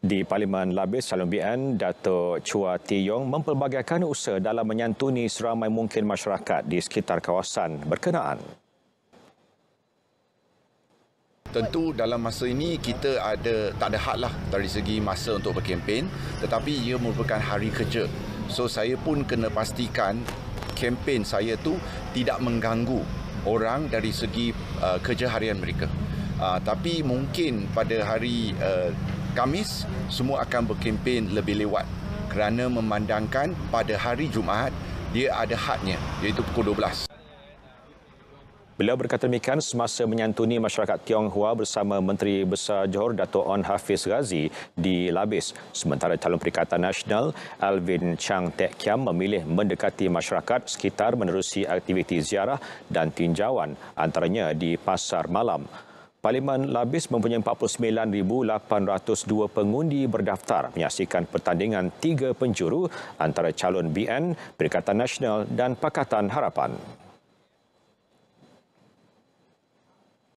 Di Parlimen Labis, Salun BN, Dato' Chua Tiong mempelbagaikan usaha dalam menyantuni seramai mungkin masyarakat di sekitar kawasan berkenaan. Tentu dalam masa ini kita ada tak ada hak lah dari segi masa untuk berkempen tetapi ia merupakan hari kerja. So saya pun kena pastikan kempen saya tu tidak mengganggu orang dari segi uh, kerja harian mereka. Uh, tapi mungkin pada hari uh, Kamis, semua akan berkempen lebih lewat kerana memandangkan pada hari Jumaat dia ada hadnya iaitu pukul 12. Beliau berkata demikian semasa menyantuni masyarakat Tionghoa bersama Menteri Besar Johor Dato' On Hafiz Ghazi di Labis. Sementara calon Perikatan Nasional Alvin Chang Tek Kiam memilih mendekati masyarakat sekitar menerusi aktiviti ziarah dan tinjauan antaranya di Pasar Malam. Parlimen Labis mempunyai 49,802 pengundi berdaftar menyaksikan pertandingan tiga penjuru antara calon BN, Perikatan Nasional dan Pakatan Harapan.